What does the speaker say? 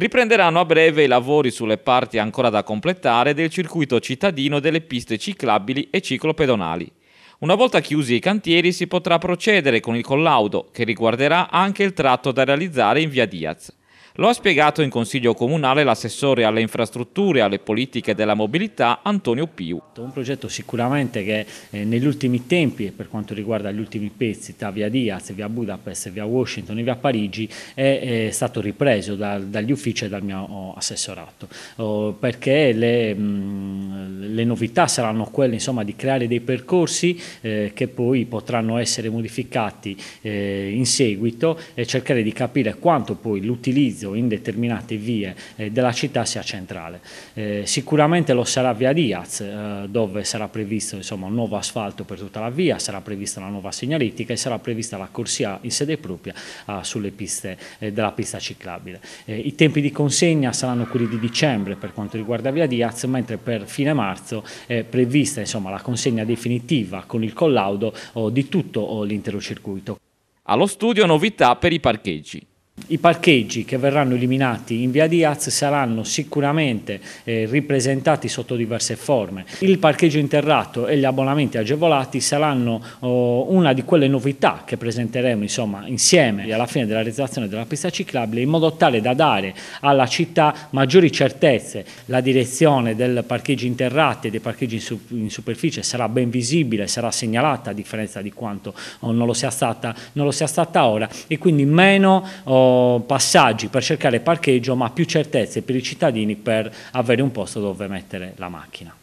Riprenderanno a breve i lavori sulle parti ancora da completare del circuito cittadino delle piste ciclabili e ciclopedonali. Una volta chiusi i cantieri si potrà procedere con il collaudo che riguarderà anche il tratto da realizzare in via Diaz. Lo ha spiegato in Consiglio Comunale l'assessore alle infrastrutture e alle politiche della mobilità Antonio Piu. Un progetto sicuramente che eh, negli ultimi tempi e per quanto riguarda gli ultimi pezzi tra via Diaz, via Budapest, via Washington e via Parigi è, stato ripreso dagli uffici e dal mio oh, assessorato oh, perché le... Mh, mm, le novità saranno quelle insomma, di creare dei percorsi eh, che poi potranno essere modificati eh, in seguito e cercare di capire quanto poi l'utilizzo in determinate vie eh, della città sia centrale. Eh, sicuramente lo sarà via Diaz eh, dove sarà previsto insomma, un nuovo asfalto per tutta la via, sarà prevista una nuova segnaletica e sarà prevista la corsia in sede propria ah, sulle piste eh, della pista ciclabile. I tempi di consegna saranno quelli di dicembre per quanto riguarda via Diaz mentre per fine marzo marzo è prevista insomma, la consegna definitiva con il collaudo oh, di tutto oh, l'intero circuito. Allo studio novità per i parcheggi. I parcheggi che verranno eliminati in via Diaz saranno sicuramente eh, ripresentati sotto diverse forme. Il parcheggio interrato e gli abbonamenti agevolati saranno oh, una di quelle novità che presenteremo insomma, insieme alla fine della realizzazione della pista ciclabile in modo tale da dare alla città maggiori certezze. La direzione del parcheggio interrato e dei parcheggi in, su in superficie sarà ben visibile, sarà segnalata a differenza di quanto oh, non, lo stata, non, lo sia stata, ora e quindi meno... Oh, passaggi per cercare parcheggio ma più certezze per i cittadini per avere un posto dove mettere la macchina.